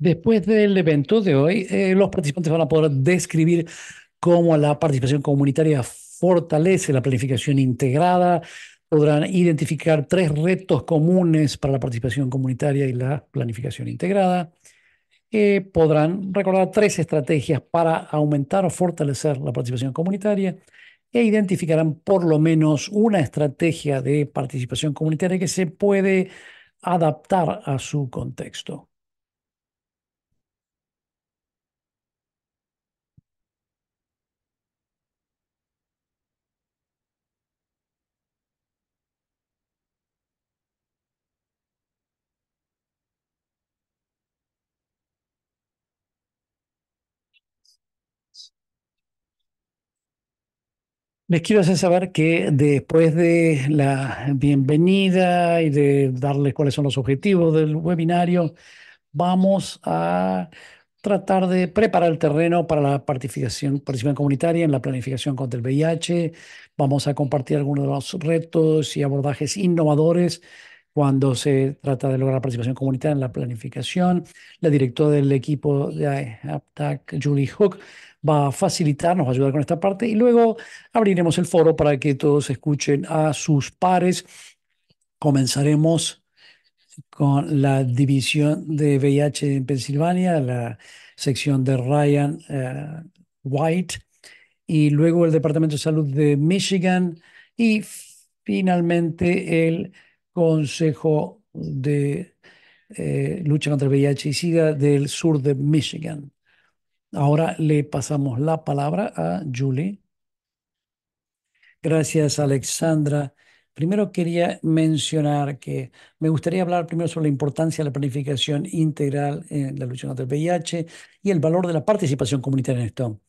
Después del evento de hoy, eh, los participantes van a poder describir cómo la participación comunitaria fortalece la planificación integrada, podrán identificar tres retos comunes para la participación comunitaria y la planificación integrada, eh, podrán recordar tres estrategias para aumentar o fortalecer la participación comunitaria e identificarán por lo menos una estrategia de participación comunitaria que se puede adaptar a su contexto. Les quiero hacer saber que después de la bienvenida y de darles cuáles son los objetivos del webinario, vamos a tratar de preparar el terreno para la participación, participación comunitaria en la planificación contra el VIH. Vamos a compartir algunos de los retos y abordajes innovadores cuando se trata de lograr la participación comunitaria en la planificación. La directora del equipo de APTAC, Julie Hook, va a facilitarnos, va a ayudar con esta parte y luego abriremos el foro para que todos escuchen a sus pares. Comenzaremos con la división de VIH en Pensilvania, la sección de Ryan eh, White, y luego el Departamento de Salud de Michigan y finalmente el Consejo de eh, Lucha contra el VIH y SIDA del sur de Michigan. Ahora le pasamos la palabra a Julie. Gracias, Alexandra. Primero quería mencionar que me gustaría hablar primero sobre la importancia de la planificación integral en la lucha contra el VIH y el valor de la participación comunitaria en esto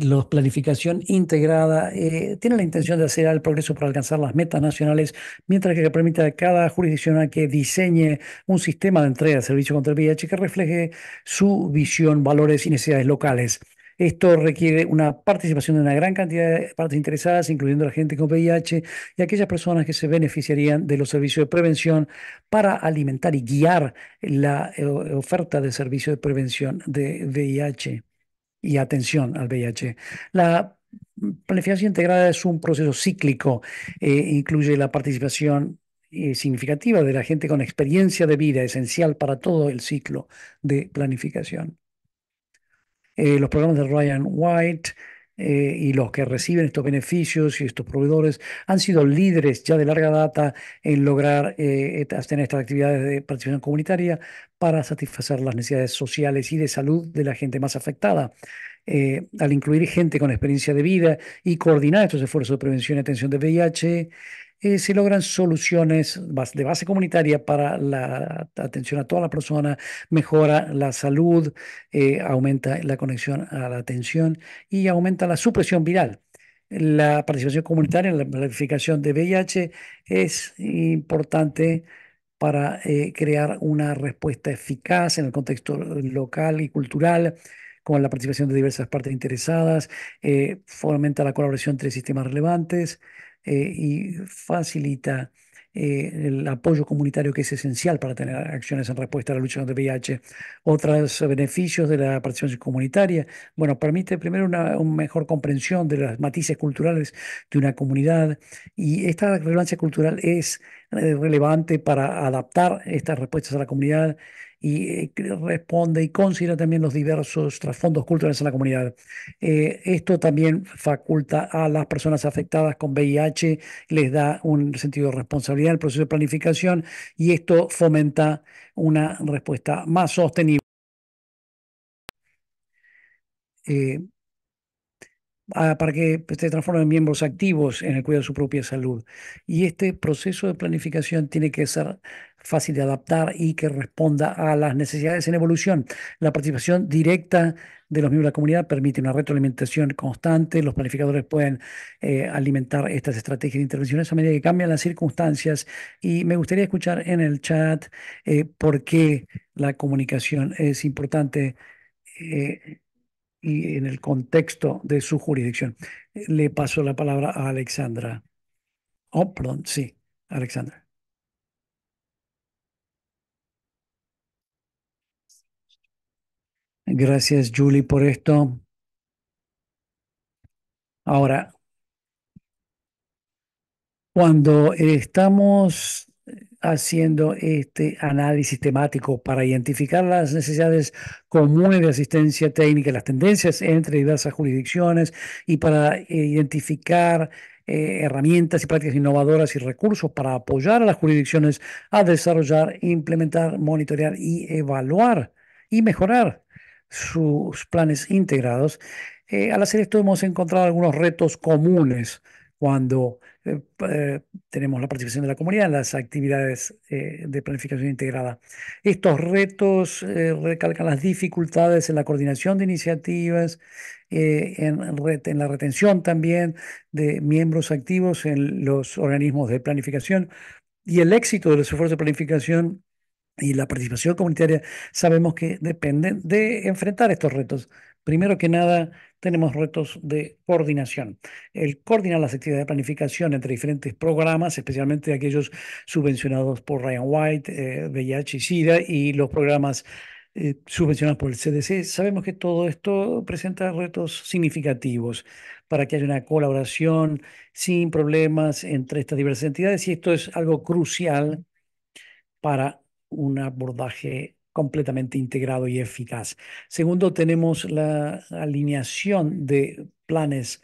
la planificación integrada eh, tiene la intención de hacer el progreso para alcanzar las metas nacionales, mientras que permite a cada jurisdicción que diseñe un sistema de entrega de servicios contra el VIH que refleje su visión, valores y necesidades locales. Esto requiere una participación de una gran cantidad de partes interesadas, incluyendo la gente con VIH y aquellas personas que se beneficiarían de los servicios de prevención para alimentar y guiar la eh, oferta de servicios de prevención de VIH y atención al VIH. La planificación integrada es un proceso cíclico, eh, incluye la participación eh, significativa de la gente con experiencia de vida, esencial para todo el ciclo de planificación. Eh, los programas de Ryan White, eh, y los que reciben estos beneficios y estos proveedores han sido líderes ya de larga data en lograr eh, tener estas actividades de participación comunitaria para satisfacer las necesidades sociales y de salud de la gente más afectada. Eh, al incluir gente con experiencia de vida y coordinar estos esfuerzos de prevención y atención de VIH, se logran soluciones de base comunitaria para la atención a toda la persona mejora la salud, eh, aumenta la conexión a la atención y aumenta la supresión viral. La participación comunitaria en la planificación de VIH es importante para eh, crear una respuesta eficaz en el contexto local y cultural con la participación de diversas partes interesadas, eh, fomenta la colaboración entre sistemas relevantes, eh, y facilita eh, el apoyo comunitario que es esencial para tener acciones en respuesta a la lucha contra el VIH. Otros beneficios de la participación comunitaria, bueno, permite primero una, una mejor comprensión de las matices culturales de una comunidad y esta relevancia cultural es eh, relevante para adaptar estas respuestas a la comunidad y eh, responde y considera también los diversos trasfondos culturales en la comunidad. Eh, esto también faculta a las personas afectadas con VIH, les da un sentido de responsabilidad en el proceso de planificación y esto fomenta una respuesta más sostenible. Eh, ah, para que se transformen en miembros activos en el cuidado de su propia salud. Y este proceso de planificación tiene que ser fácil de adaptar y que responda a las necesidades en evolución. La participación directa de los miembros de la comunidad permite una retroalimentación constante. Los planificadores pueden eh, alimentar estas estrategias de intervención a medida que cambian las circunstancias. Y me gustaría escuchar en el chat eh, por qué la comunicación es importante. Eh, y en el contexto de su jurisdicción. Le paso la palabra a Alexandra. Oh, perdón, sí, Alexandra. Gracias, Julie, por esto. Ahora, cuando estamos haciendo este análisis temático para identificar las necesidades comunes de asistencia técnica, las tendencias entre diversas jurisdicciones y para identificar eh, herramientas y prácticas innovadoras y recursos para apoyar a las jurisdicciones a desarrollar, implementar, monitorear y evaluar y mejorar sus planes integrados. Eh, al hacer esto hemos encontrado algunos retos comunes cuando eh, eh, tenemos la participación de la comunidad en las actividades de planificación integrada. Estos retos recalcan las dificultades en la coordinación de iniciativas, en, en, la retención también de miembros activos en los organismos de planificación y el éxito de los esfuerzos de planificación y la participación comunitaria sabemos que dependen de enfrentar estos retos. Primero que nada, tenemos retos de coordinación. El coordinar las actividades de planificación entre diferentes programas, especialmente aquellos subvencionados por Ryan White, eh, VIH y SIDA, y los programas eh, subvencionados por el CDC. Sabemos que todo esto presenta retos significativos para que haya una colaboración sin problemas entre estas diversas entidades y esto es algo crucial para un abordaje completamente integrado y eficaz. Segundo, tenemos la alineación de planes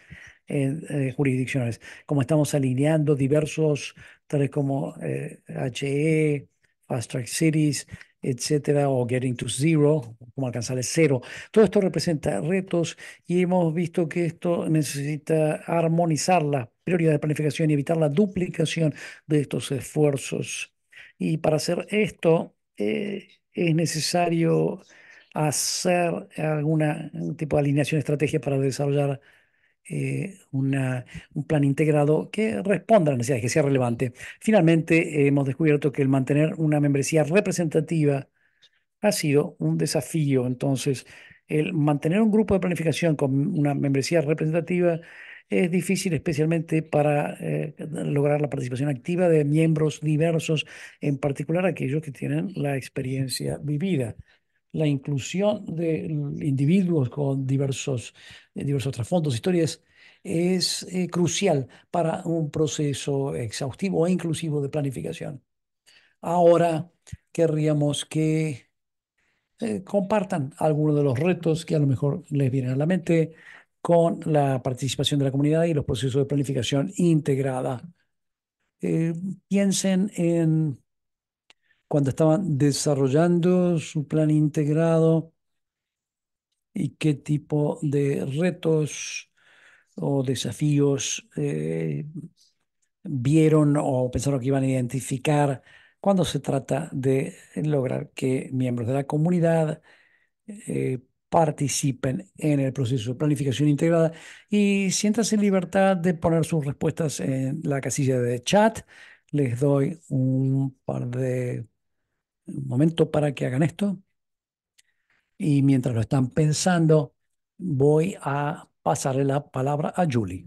eh, eh, jurisdiccionales, como estamos alineando diversos, tales como HE, eh, Fast Track Cities, etcétera, o Getting to Zero, como alcanzar el cero. Todo esto representa retos y hemos visto que esto necesita armonizar la prioridad de planificación y evitar la duplicación de estos esfuerzos y para hacer esto eh, es necesario hacer alguna tipo de alineación de estrategia para desarrollar eh, una, un plan integrado que responda a las necesidades, que sea relevante. Finalmente, hemos descubierto que el mantener una membresía representativa ha sido un desafío. Entonces, el mantener un grupo de planificación con una membresía representativa es difícil especialmente para eh, lograr la participación activa de miembros diversos, en particular aquellos que tienen la experiencia vivida. La inclusión de individuos con diversos, eh, diversos trasfondos, historias, es eh, crucial para un proceso exhaustivo e inclusivo de planificación. Ahora querríamos que compartan algunos de los retos que a lo mejor les vienen a la mente con la participación de la comunidad y los procesos de planificación integrada. Eh, piensen en cuando estaban desarrollando su plan integrado y qué tipo de retos o desafíos eh, vieron o pensaron que iban a identificar cuando se trata de lograr que miembros de la comunidad eh, participen en el proceso de planificación integrada y siéntase en libertad de poner sus respuestas en la casilla de chat. Les doy un par de momentos para que hagan esto. Y mientras lo están pensando, voy a pasarle la palabra a Julie.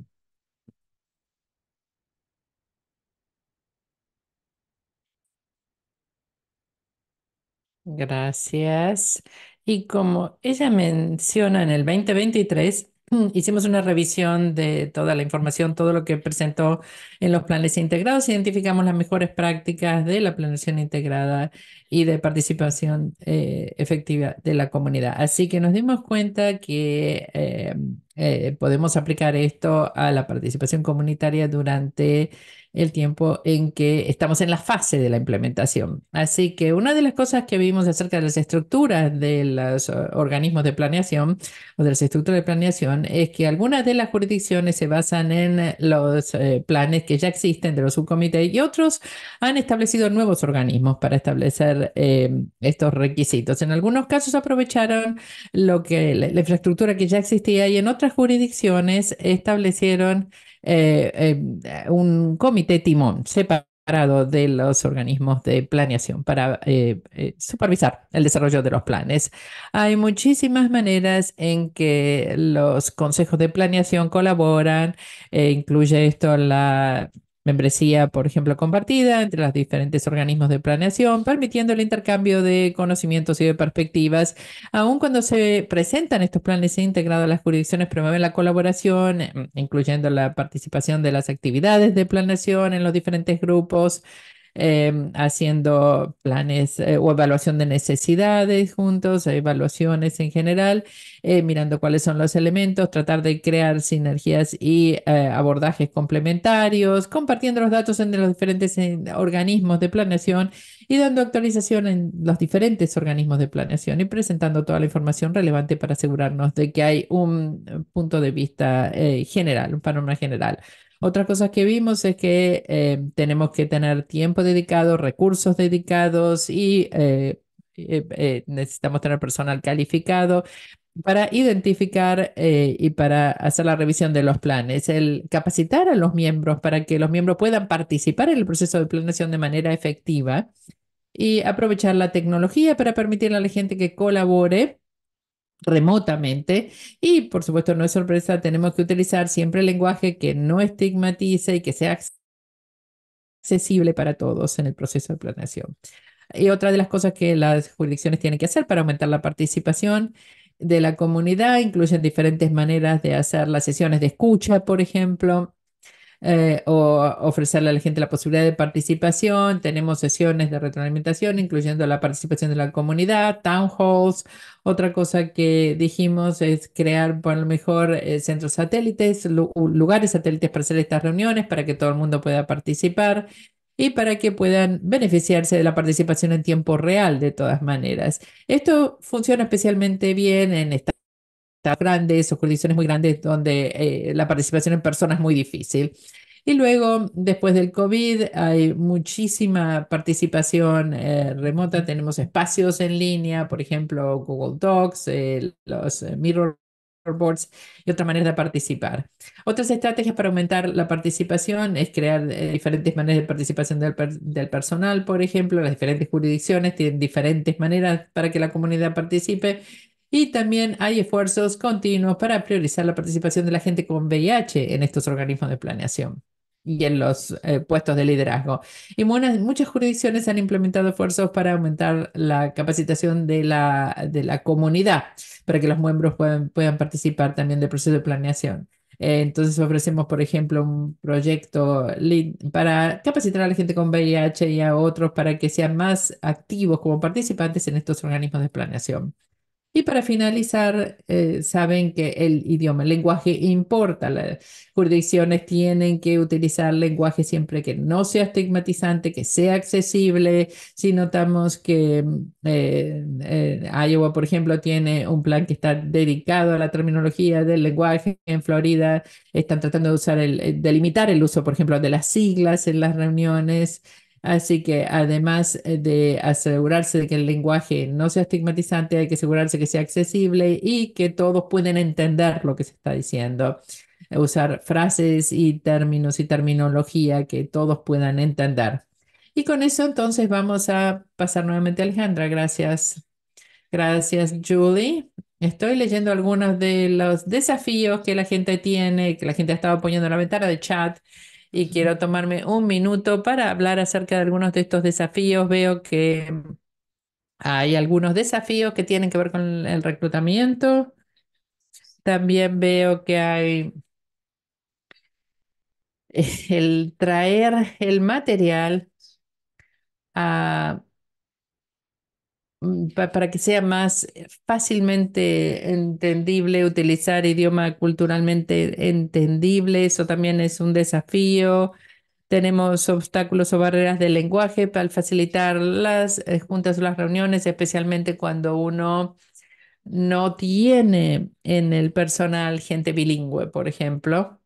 Gracias. Y como ella menciona en el 2023, hicimos una revisión de toda la información, todo lo que presentó en los planes integrados, identificamos las mejores prácticas de la planeación integrada y de participación eh, efectiva de la comunidad. Así que nos dimos cuenta que eh, eh, podemos aplicar esto a la participación comunitaria durante el tiempo en que estamos en la fase de la implementación. Así que una de las cosas que vimos acerca de las estructuras de los eh, organismos de planeación o de las estructuras de planeación es que algunas de las jurisdicciones se basan en los eh, planes que ya existen de los subcomités y otros han establecido nuevos organismos para establecer eh, estos requisitos. En algunos casos aprovecharon lo que, la infraestructura que ya existía y en otras jurisdicciones establecieron eh, eh, un comité timón separado de los organismos de planeación para eh, supervisar el desarrollo de los planes. Hay muchísimas maneras en que los consejos de planeación colaboran, incluye esto la membresía, por ejemplo, compartida entre los diferentes organismos de planeación, permitiendo el intercambio de conocimientos y de perspectivas. Aun cuando se presentan estos planes integrados, las jurisdicciones promueven la colaboración, mm, incluyendo la participación de las actividades de planeación en los diferentes grupos Em, haciendo planes eh, o evaluación de necesidades juntos, eh, evaluaciones en general, eh, mirando cuáles son los elementos, tratar de crear sinergias y abordajes complementarios, compartiendo los datos entre los diferentes organismos de planeación y dando actualización en los diferentes organismos de planeación y presentando toda la información relevante para asegurarnos de que hay un punto de vista general, un panorama general. Otra cosa que vimos es que eh, tenemos que tener tiempo dedicado, recursos dedicados y eh, eh, necesitamos tener personal calificado para identificar y para hacer la revisión de los planes, el capacitar a los miembros para que los miembros puedan participar en el proceso de planeación de manera efectiva y aprovechar la tecnología para permitir a la gente que colabore remotamente. Y por supuesto, no es sorpresa, tenemos que utilizar siempre el lenguaje que no estigmatice y que sea accesible para todos en el proceso de planeación. Y otra de las cosas que las jurisdicciones tienen que hacer para aumentar la participación de la comunidad incluyen diferentes maneras de hacer las sesiones de escucha, por ejemplo, eh, o ofrecerle a la gente la posibilidad de participación. Tenemos sesiones de retroalimentación, incluyendo la participación de la comunidad, town halls. Otra cosa que dijimos es crear, por lo mejor, eh, centros satélites, lugares satélites para hacer estas reuniones, para que todo el mundo pueda participar y para que puedan beneficiarse de la participación en tiempo real de todas maneras. Esto funciona especialmente bien en esta grandes o jurisdicciones muy grandes donde eh, la participación en persona es muy difícil. Y luego, después del COVID, hay muchísima participación eh, remota. Tenemos espacios en línea, por ejemplo, Google Docs, eh, los Mirror boards y otra manera de participar. Otras estrategias para aumentar la participación es crear diferentes maneras de participación del, del, personal, por ejemplo, las diferentes jurisdicciones tienen diferentes maneras para que la comunidad participe y también hay esfuerzos continuos para priorizar la participación de la gente con VIH en estos organismos de planeación y en los eh, puestos de liderazgo. Y muchas, jurisdicciones han implementado esfuerzos para aumentar la capacitación de la, de la comunidad, para que los miembros puedan, participar también del proceso de planeación. Eh, entonces ofrecemos, por ejemplo, un proyecto para capacitar a la gente con VIH y a otros para que sean más activos como participantes en estos organismos de planeación. Y para finalizar, eh, saben que el idioma, el lenguaje importa. Las jurisdicciones tienen que utilizar lenguaje siempre que no sea estigmatizante, que sea accesible. Si notamos que mm, eh, eh, Iowa, por ejemplo, tiene un plan que está dedicado a la terminología del lenguaje, en Florida están tratando de usar el, de limitar el uso, por ejemplo, de las siglas en las reuniones. Así que además eh, de asegurarse de que el lenguaje no sea estigmatizante, hay que asegurarse que sea accesible y que todos puedan entender lo que se está diciendo. Usar frases y términos y terminología que todos puedan entender. Y con eso entonces vamos a pasar nuevamente a Alejandra. Gracias. Gracias, Julie. Estoy leyendo algunos de los desafíos que la gente tiene, que la gente ha estado poniendo en la ventana de chat y quiero tomarme un minuto para hablar acerca de algunos de estos desafíos. Veo que hay algunos desafíos que tienen que ver con el reclutamiento. También veo que hay el traer el material a Mm, para que sea más fácilmente entendible, utilizar idioma culturalmente entendible, eso también es un desafío. Tenemos obstáculos o barreras del lenguaje para facilitar las eh, juntas o las reuniones, especialmente cuando uno no tiene en el personal gente bilingüe, por ejemplo.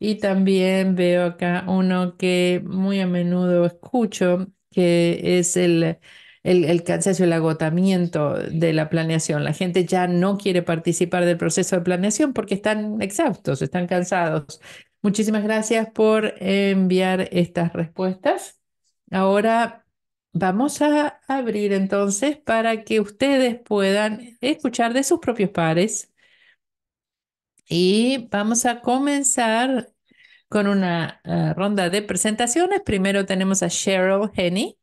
Y también veo acá uno que muy a menudo escucho, que es el el, cansancio, el agotamiento de la planeación. La gente ya no quiere participar del proceso de planeación porque están exhaustos, están cansados. Muchísimas gracias por enviar estas respuestas. Ahora vamos a abrir entonces para que ustedes puedan escuchar de sus propios pares. Y vamos a comenzar con una eh, ronda de presentaciones. Primero tenemos a Cheryl Henny.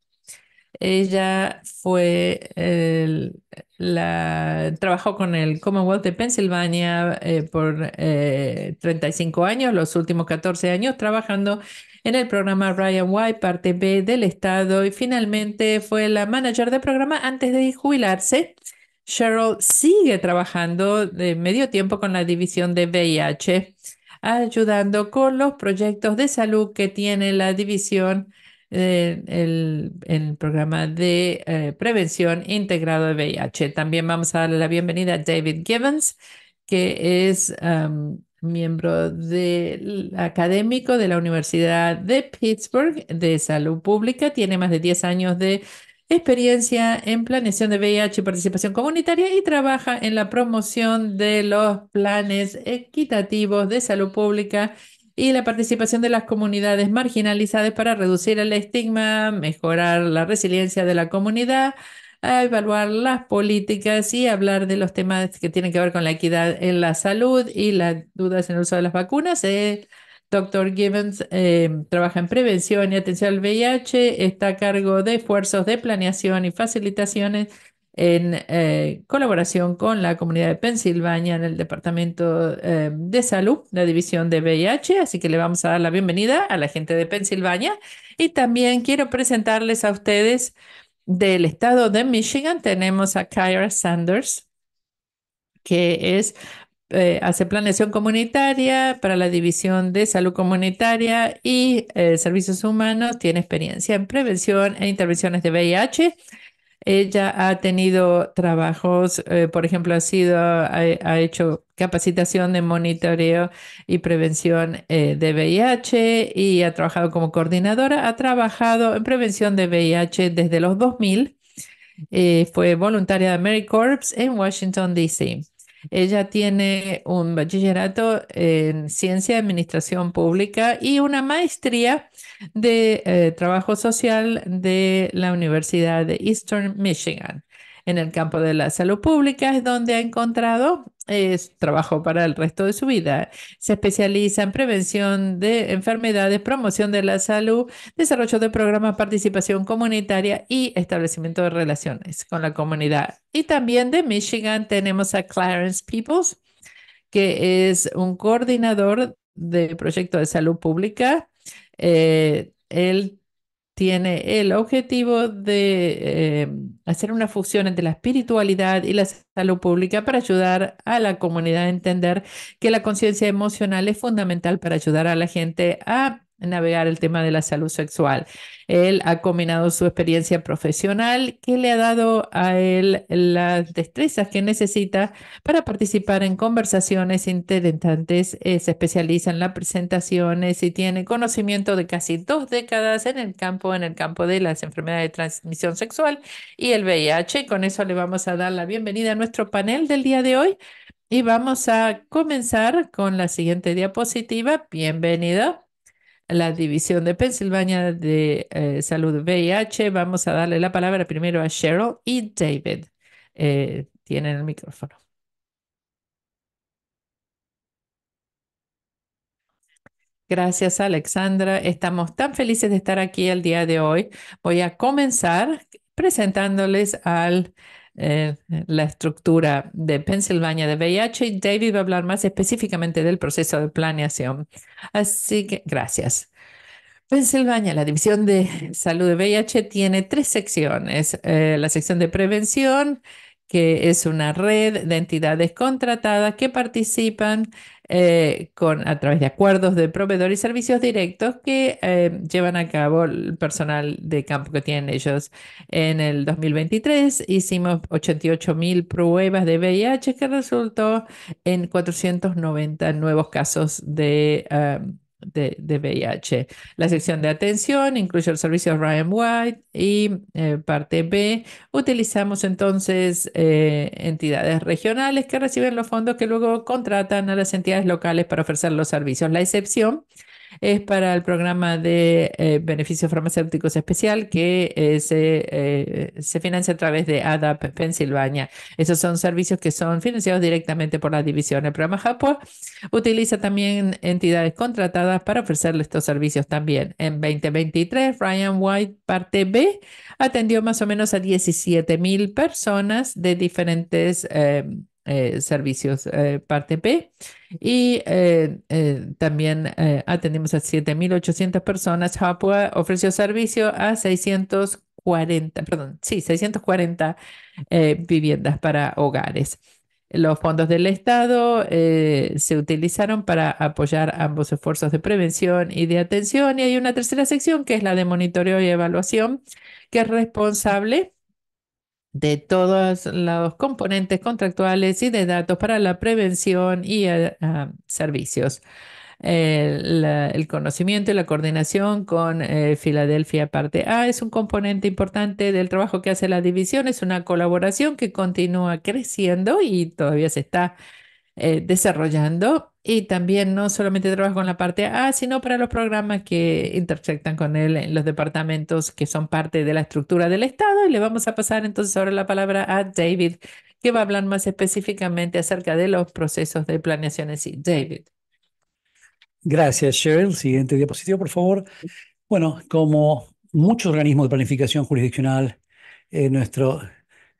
Ella fue la, trabajó con el Commonwealth de Pensilvania eh, por 35 eh, años, los últimos 14 años trabajando en el programa Ryan White, parte B del Estado, y finalmente fue la manager del programa antes de jubilarse. Cheryl sigue trabajando de medio tiempo con la división de VIH, ayudando con los proyectos de salud que tiene la división en el, programa de eh, prevención integrado de VIH. También vamos a darle la bienvenida a David Gibbons, que es miembro del académico de la Universidad de Pittsburgh de Salud Pública. Tiene más de 10 años de experiencia en planeación de VIH y participación comunitaria y trabaja en la promoción de los planes equitativos de salud pública y la participación de las comunidades marginalizadas para reducir el estigma, mejorar la resiliencia de la comunidad, evaluar las políticas y hablar de los temas que tienen que ver con la equidad en la salud y las dudas en el uso de las vacunas. El doctor Gibbons em, trabaja en prevención y atención al VIH, está a cargo de esfuerzos de planeación y facilitaciones en eh, colaboración con la comunidad de Pensilvania en el Departamento eh, de Salud, la División de VIH. Así que le vamos a dar la bienvenida a la gente de Pensilvania. Y también quiero presentarles a ustedes del estado de Michigan. Tenemos a Kyra Sanders, que es... Eh, hace planeación comunitaria para la División de Salud Comunitaria y Servicios Humanos, tiene experiencia en prevención e intervenciones de VIH ella ha tenido trabajos, eh, por ejemplo, ha sido, ha, hecho capacitación de monitoreo y prevención eh, de VIH y ha trabajado como coordinadora. Ha trabajado en prevención de VIH desde los 2000. Eh, fue voluntaria de AmeriCorps en Washington, D.C. Ella tiene un bachillerato en ciencia y administración pública y una maestría de eh, trabajo social de la Universidad de Eastern Michigan en el campo de la salud pública, es donde ha encontrado eh, trabajo para el resto de su vida. Se especializa en prevención de enfermedades, promoción de la salud, desarrollo de programas, participación comunitaria y establecimiento de relaciones con la comunidad. Y también de Michigan tenemos a Clarence Peoples, que es un coordinador de proyecto de salud pública. Eh, él tiene el objetivo de eh, hacer una fusión entre la espiritualidad y la salud pública para ayudar a la comunidad a entender que la conciencia emocional es fundamental para ayudar a la gente a navegar el tema de la salud sexual. Él ha combinado su experiencia profesional que le ha dado a él las destrezas que necesita para participar en conversaciones interesantes. Eh, se especializa en las presentaciones y tiene conocimiento de casi dos décadas en el campo, en el campo de las enfermedades de transmisión sexual y el VIH. con eso le vamos a dar la bienvenida a nuestro panel del día de hoy. Y vamos a comenzar con la siguiente diapositiva. Bienvenido la División de Pensilvania de eh, Salud VIH. Vamos a darle la palabra primero a Cheryl y David. Eh, tienen el micrófono. Gracias, Alexandra. Estamos tan felices de estar aquí el día de hoy. Voy a comenzar presentándoles al eh, la estructura de Pennsylvania de VIH y David va a hablar más específicamente del proceso de planeación. Así que gracias. Pennsylvania, la División de Salud de VIH tiene tres secciones. Eh, la sección de prevención, que es una red de entidades contratadas que participan eh, con, a través de acuerdos de proveedor y servicios directos que eh, llevan a cabo el personal de campo que tienen ellos. En el 2023 hicimos 88 mil pruebas de VIH que resultó en 490 nuevos casos de eh, de, VIH. La sección de atención incluye el servicio Ryan White y eh, parte B. Utilizamos entonces eh, entidades regionales que reciben los fondos que luego contratan a las entidades locales para ofrecer los servicios. La excepción es para el programa de eh, beneficios farmacéuticos especial que eh, se, eh, se, financia a través de ADAP Pensilvania. Esos son servicios que son financiados directamente por la división. El programa Japón utiliza también entidades contratadas para ofrecerle estos servicios también. En 2023, Ryan White, parte B, atendió más o menos a 17 mil personas de diferentes eh, servicios eh, parte P y eh, también atendimos a 7.800 personas. Hapua ofreció servicio a 640, perdón, sí, 640 viviendas para hogares. Los fondos del Estado se utilizaron para apoyar ambos esfuerzos de prevención y de atención. Y hay una tercera sección que es la de monitoreo y evaluación, que es responsable de todos los componentes contractuales y de datos para la prevención y eh, ah, servicios. El, conocimiento y la coordinación con eh, Filadelfia parte A es un componente importante del trabajo que hace la división, es una colaboración que continúa creciendo y todavía se está eh, desarrollando y también no solamente trabaja con la parte A, sino para los programas que intersectan con él en los departamentos que son parte de la estructura del Estado. Y le vamos a pasar entonces ahora la palabra a David, que va a hablar más específicamente acerca de los procesos de planeación en sí. David. Gracias, Cheryl. Siguiente diapositiva, por favor. Bueno, como muchos organismos de planificación jurisdiccional, eh, nuestro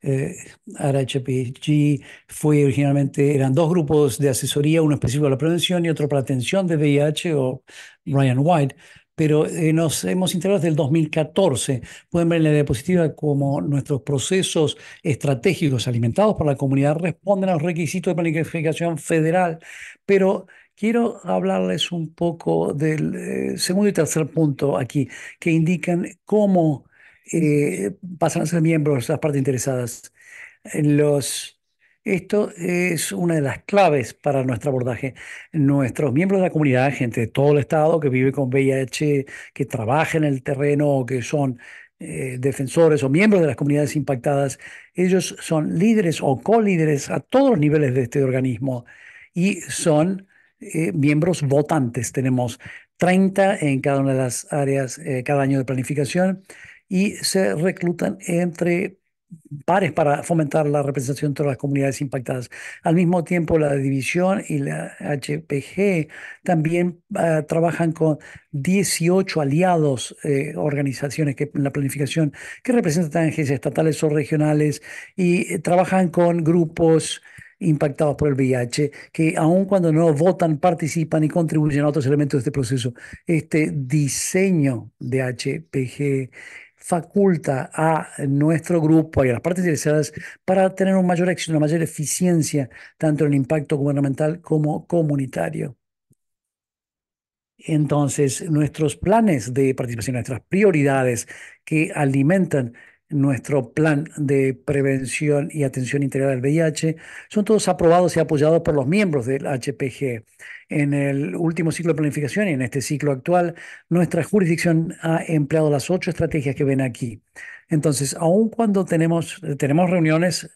eh, RHPG fue originalmente, eran dos grupos de asesoría, uno específico de la prevención y otro para la atención de VIH o Ryan White, pero eh, nos hemos integrado desde el 2014. Pueden ver en la diapositiva cómo nuestros procesos estratégicos alimentados por la comunidad responden a los requisitos de planificación federal, pero quiero hablarles un poco del eh, segundo y tercer punto aquí, que indican cómo eh, pasan a ser miembros las partes interesadas. esto es una de las claves para nuestro abordaje. Nuestros miembros de la comunidad, gente de todo el Estado que vive con VIH, que trabaja en el terreno, que son eh, defensores o miembros de las comunidades impactadas, ellos son líderes o co-líderes a todos los niveles de este organismo y son eh, miembros votantes. Tenemos 30 en cada una de las áreas cada año de planificación y se reclutan entre pares para fomentar la representación de las comunidades impactadas. Al mismo tiempo, la división y la HPG también ah, trabajan con 18 aliados, eh, organizaciones que en la planificación que representan agencias estatales o regionales y eh, trabajan con grupos impactados por el VIH, que aun cuando no votan, participan y contribuyen a otros elementos de este proceso. Este diseño de HPG faculta a nuestro grupo y a las partes interesadas para tener un mayor éxito, una mayor eficiencia, tanto en el impacto gubernamental como comunitario. Entonces, nuestros planes de participación, nuestras prioridades que alimentan nuestro plan de prevención y atención integral del VIH son todos aprobados y apoyados por los miembros del HPG en el último ciclo de planificación y en este ciclo actual, nuestra jurisdicción ha empleado las ocho estrategias que ven aquí. Entonces, aun cuando tenemos, tenemos reuniones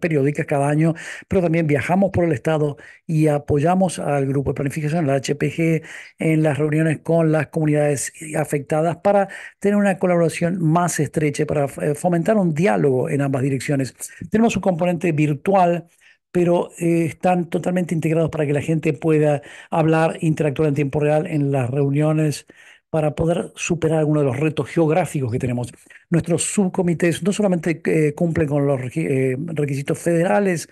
periódicas cada año, pero también viajamos por el Estado y apoyamos al grupo de planificación, la HPG, en las reuniones con las comunidades afectadas para tener una colaboración más estrecha, para eh, fomentar un diálogo en ambas direcciones. Tenemos un componente virtual pero eh, están totalmente integrados para que la gente pueda hablar, interactuar en tiempo real en las reuniones para poder superar algunos de los retos geográficos que tenemos. Nuestros subcomités no solamente eh, cumplen con los eh, requisitos federales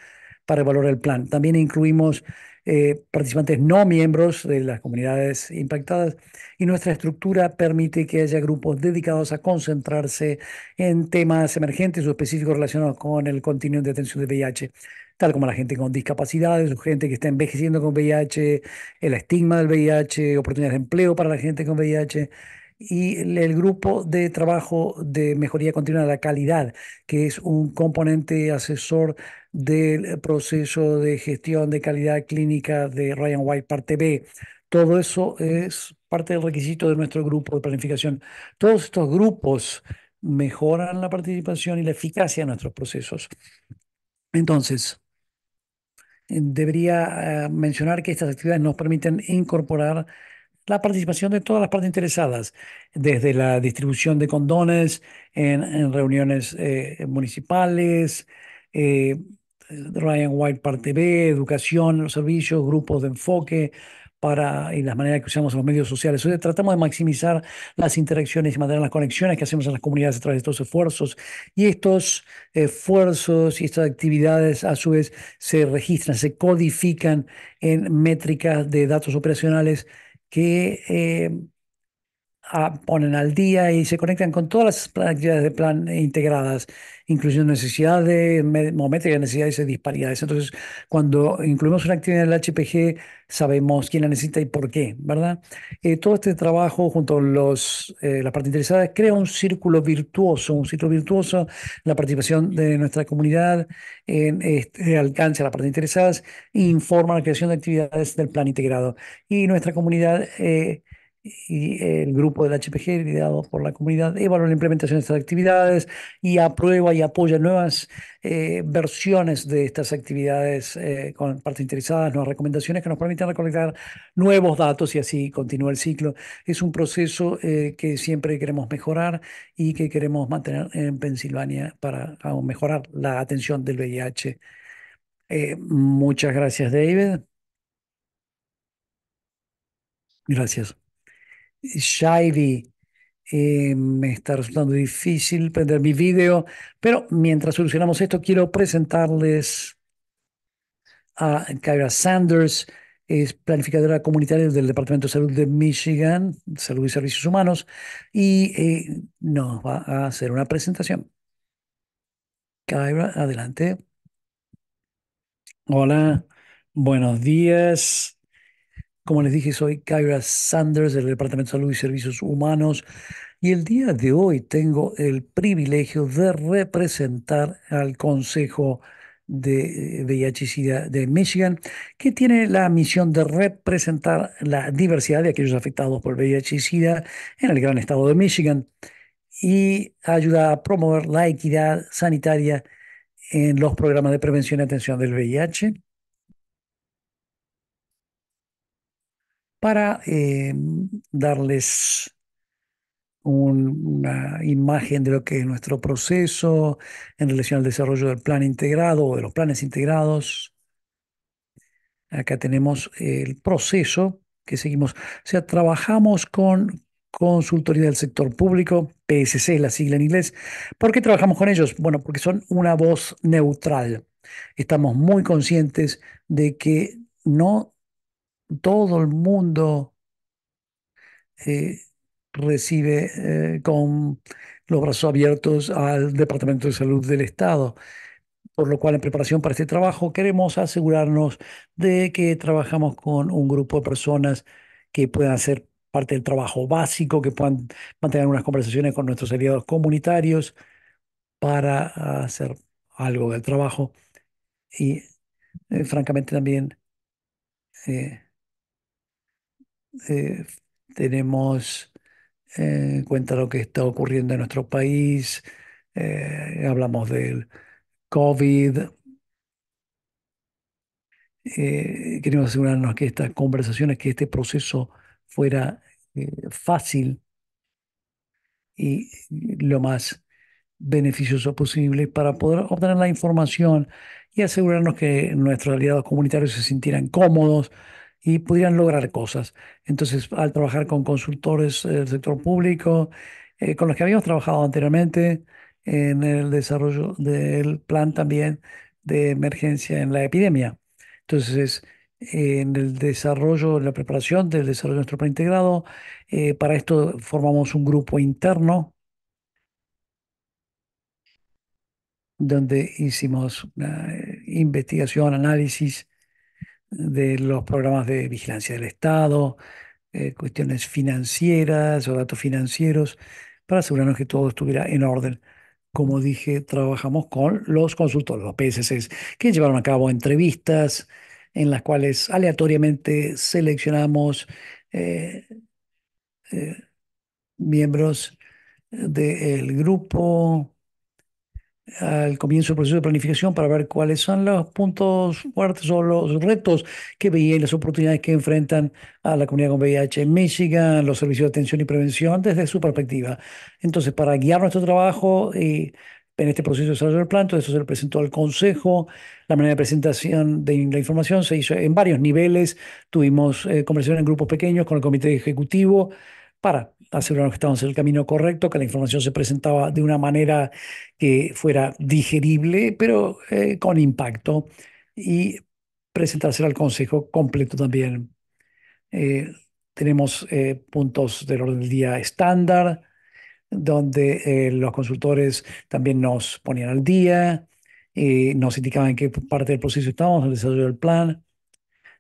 para evaluar el plan, también incluimos participantes no miembros de las comunidades impactadas y nuestra estructura permite que haya grupos dedicados a concentrarse en temas emergentes o específicos relacionados con el continuo de atención de VIH tal como la gente con discapacidades la gente que está envejeciendo con VIH, el estigma del VIH, oportunidades de empleo para la gente con VIH y el grupo de trabajo de mejoría continua de la calidad, que es un componente asesor del proceso de gestión de calidad clínica de Ryan White, parte B. Todo eso es parte del requisito de nuestro grupo de planificación. Todos estos grupos mejoran la participación y la eficacia de nuestros procesos. Entonces, debería eh, mencionar que estas actividades nos permiten incorporar la participación de todas las partes interesadas, desde la distribución de condones en, reuniones eh, municipales, eh, Ryan White Parte B, educación, los servicios, grupos de enfoque, y las maneras que usamos en los medios sociales. tratamos de maximizar las interacciones y mantener las conexiones que hacemos en las comunidades a través de estos esfuerzos. Y estos esfuerzos y estas actividades a su vez se registran, se codifican en métricas de datos operacionales que... Eh, ponen al día y se conectan con todas las actividades de plan integradas inclusión de necesidades, momentos de necesidades y disparidades. Entonces, cuando incluimos una actividad en el HPG, sabemos quién la necesita y por qué, ¿verdad? Eh, todo este trabajo junto a los, eh, las partes interesadas crea un círculo virtuoso, un círculo virtuoso, la participación de nuestra comunidad en este, alcance a las partes interesadas, informa la creación de actividades del plan integrado. Y nuestra comunidad... Eh, y el grupo del HPG, liderado por la comunidad, evalúa la implementación de estas actividades y aprueba y apoya nuevas eh, versiones de estas actividades eh, con partes interesadas, nuevas recomendaciones que nos permitan recolectar nuevos datos y así continúa el ciclo. Es un proceso eh, que siempre queremos mejorar y que queremos mantener en Pensilvania para mejorar la atención del VIH. muchas gracias, David. Gracias. Shivy, eh, me está resultando difícil prender mi video, pero mientras solucionamos esto, quiero presentarles a Kyra Sanders, es planificadora comunitaria del Departamento de Salud de Michigan, Salud y Servicios Humanos, y eh, nos va a hacer una presentación. Kyra, adelante. Hola, buenos días. Como les dije, soy Kyra Sanders del Departamento de Salud y Servicios Humanos y el día de hoy tengo el privilegio de representar al Consejo de VIH eh, SIDA de Michigan, que tiene la misión de representar la diversidad de aquellos afectados por VIH SIDA en el gran estado de Michigan y ayuda a promover la equidad sanitaria en los programas de prevención y atención del VIH para eh, darles una imagen de lo que es nuestro proceso en relación al desarrollo del plan integrado o de los planes integrados. Acá tenemos el proceso que seguimos. O sea, trabajamos con Consultoría del Sector Público, PSC es la sigla en inglés. ¿Por qué trabajamos con ellos? Bueno, porque son una voz neutral. Estamos muy conscientes de que no todo el mundo eh, recibe eh, con los brazos abiertos al Departamento de Salud del Estado. Por lo cual, en preparación para este trabajo, queremos asegurarnos de que trabajamos con un grupo de personas que puedan ser parte del trabajo básico, que puedan mantener unas conversaciones con nuestros aliados comunitarios para hacer algo del trabajo. Y eh, francamente también eh, tenemos en eh, cuenta lo que está ocurriendo en nuestro país, eh, hablamos del COVID. queremos asegurarnos que estas conversaciones, que este proceso fuera fácil y lo más beneficioso posible para poder obtener la información y asegurarnos que nuestros aliados comunitarios se sintieran cómodos y pudieran lograr cosas. Entonces, al trabajar con consultores del sector público, eh, con los que habíamos trabajado anteriormente en el desarrollo del plan también de emergencia en la epidemia. Entonces, en el desarrollo, en la preparación del desarrollo de nuestro plan integrado, eh, para esto formamos un grupo interno donde hicimos eh, investigación, análisis de los programas de vigilancia del Estado, eh, cuestiones financieras o datos financieros, para asegurarnos que todo estuviera en orden. Como dije, trabajamos con los consultores, los PSCs, que llevaron a cabo entrevistas en las cuales aleatoriamente seleccionamos eh, eh, miembros del grupo al comienzo del proceso de planificación para ver cuáles son los puntos fuertes o los retos que veía y las oportunidades que enfrentan a la comunidad con VIH en Michigan, los servicios de atención y prevención desde su perspectiva. Entonces, para guiar nuestro trabajo y eh, en este proceso de desarrollo del plan, todo eso se presentó al Consejo, la manera de presentación de la información se hizo en varios niveles, tuvimos eh, conversación en grupos pequeños con el comité ejecutivo para asegurarnos que estábamos en el camino correcto, que la información se presentaba de una manera que fuera digerible, pero eh, con impacto, y presentársela al Consejo completo también. Eh, tenemos eh, puntos del orden del día estándar, donde los consultores también nos ponían al día, nos indicaban en qué parte del proceso estábamos, en el desarrollo del plan,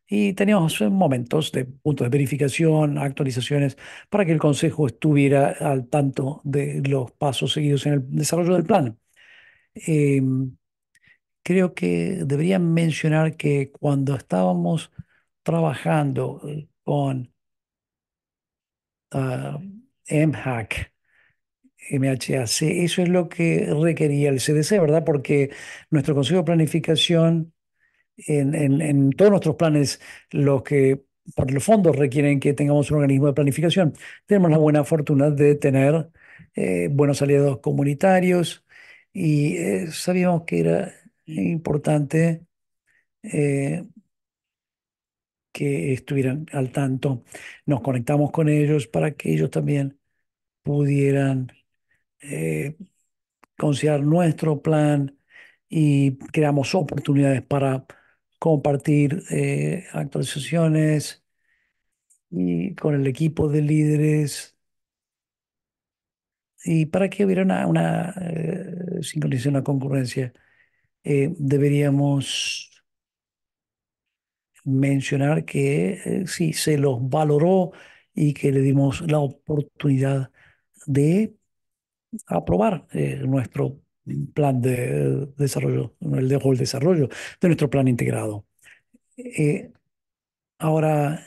y teníamos momentos de puntos de verificación, actualizaciones, para que el Consejo estuviera al tanto de los pasos seguidos en el desarrollo del plan. Em, creo que debería mencionar que cuando estábamos trabajando eh, con uh, ah, MHAC, eso es lo que requería el CDC, ¿verdad? Porque nuestro Consejo de Planificación en, todos nuestros planes los que por los fondos requieren que tengamos un organismo de planificación. Tenemos la buena fortuna de tener eh, buenos aliados comunitarios y eh, sabíamos que era importante eh, que estuvieran al tanto. Nos conectamos con ellos para que ellos también pudieran considerar nuestro plan y creamos oportunidades para compartir eh, actualizaciones y con el equipo de líderes y para que hubiera una, una eh, sincronización, una concurrencia, eh, deberíamos mencionar que sí, se los valoró y que le dimos la oportunidad de aprobar nuestro plan de desarrollo, el de el desarrollo de nuestro plan integrado. Eh, ahora,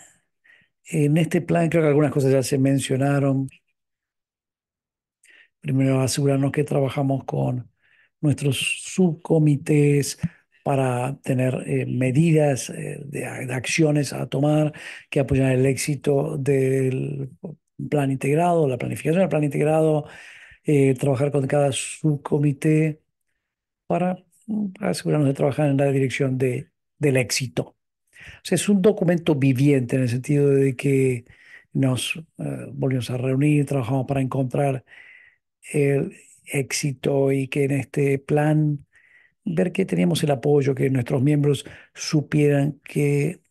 en este plan creo que algunas cosas ya se mencionaron. Primero, asegurarnos que trabajamos con nuestros subcomités para tener eh, medidas eh, de, acciones a tomar que apoyen el éxito del plan integrado, la planificación del plan integrado, eh, trabajar con cada subcomité para asegurarnos de trabajar en la dirección de, del éxito. es un documento viviente en el sentido de que nos eh, volvimos a reunir, trabajamos para encontrar el éxito y que en este plan ver que teníamos el apoyo, que nuestros miembros supieran que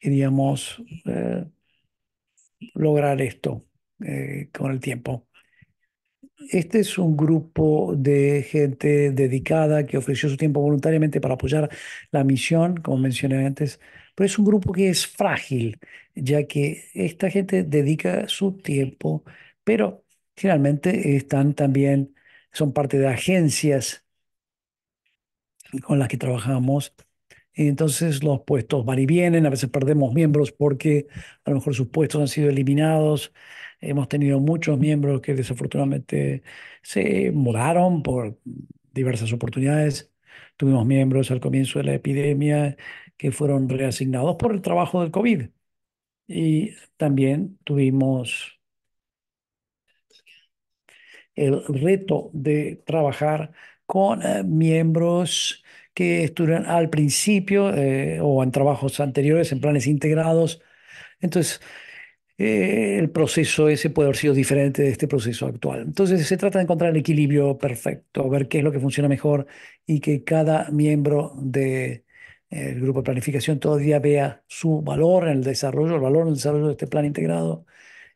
queríamos eh, lograr esto con el tiempo. Este es un grupo de gente dedicada que ofreció su tiempo voluntariamente para apoyar la misión, como mencioné antes, pero es un grupo que es frágil, ya que esta gente dedica su tiempo, pero finalmente están también, son parte de agencias con las que trabajamos entonces los puestos van y vienen, a veces perdemos miembros porque a lo mejor sus puestos han sido eliminados. Hemos tenido muchos miembros que desafortunadamente se mudaron por diversas oportunidades. Tuvimos miembros al comienzo de la epidemia que fueron reasignados por el trabajo del COVID. Y también tuvimos el reto de trabajar con eh, miembros que estudian al principio eh, o en trabajos anteriores, en planes integrados. Entonces, eh, el proceso ese puede haber sido diferente de este proceso actual. Entonces, se trata de encontrar el equilibrio perfecto, ver qué es lo que funciona mejor y que cada miembro del eh, el grupo de planificación todavía vea su valor en el desarrollo, el valor en el desarrollo de este plan integrado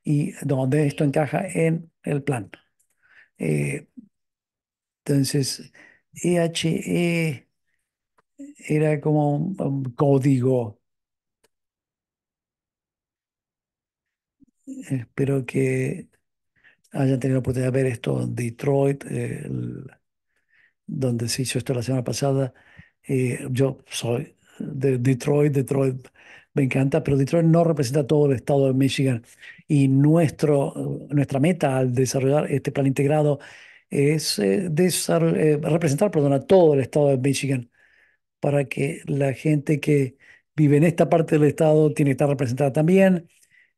y donde esto encaja en el plan. entonces, EHE era como un, código. Espero que hayan tenido la oportunidad de ver esto en Detroit, donde se hizo esto la semana pasada. Eh, yo soy de Detroit, Detroit me encanta, pero Detroit no representa todo el estado de Michigan. Y nuestro, nuestra meta al desarrollar este plan integrado es eh, eh, representar a todo el estado de Michigan para que la gente que vive en esta parte del Estado tiene que estar representada también.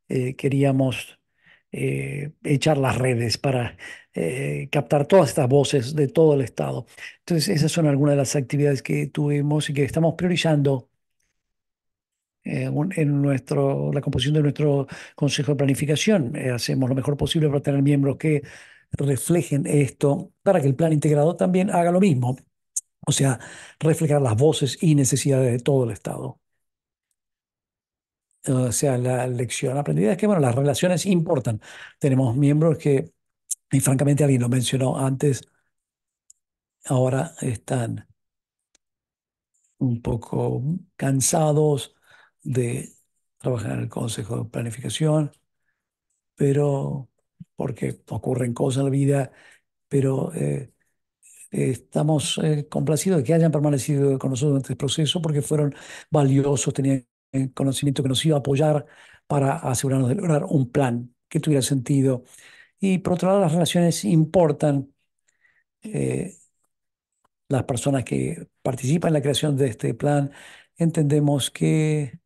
Eh, queríamos eh, echar las redes para eh, captar todas estas voces de todo el Estado. Entonces, esas son algunas de las actividades que tuvimos y que estamos priorizando en nuestro, la composición de nuestro Consejo de Planificación. hacemos lo mejor posible para tener miembros que reflejen esto, para que el plan integrado también haga lo mismo o sea, reflejar las voces y necesidades de todo el Estado. Eh, o sea, la lección aprendida es que, bueno, las relaciones importan. Tenemos miembros que, y francamente alguien lo mencionó antes, ahora están un poco cansados de trabajar en el Consejo de Planificación, pero porque ocurren cosas en la vida, pero eh, eh, estamos eh, complacidos de que hayan permanecido con nosotros durante este el proceso porque fueron valiosos, tenían eh, conocimiento que nos iba a apoyar para asegurarnos de lograr un plan que tuviera sentido. Y por otro lado, las relaciones importan. las personas que participan en la creación de este plan entendemos que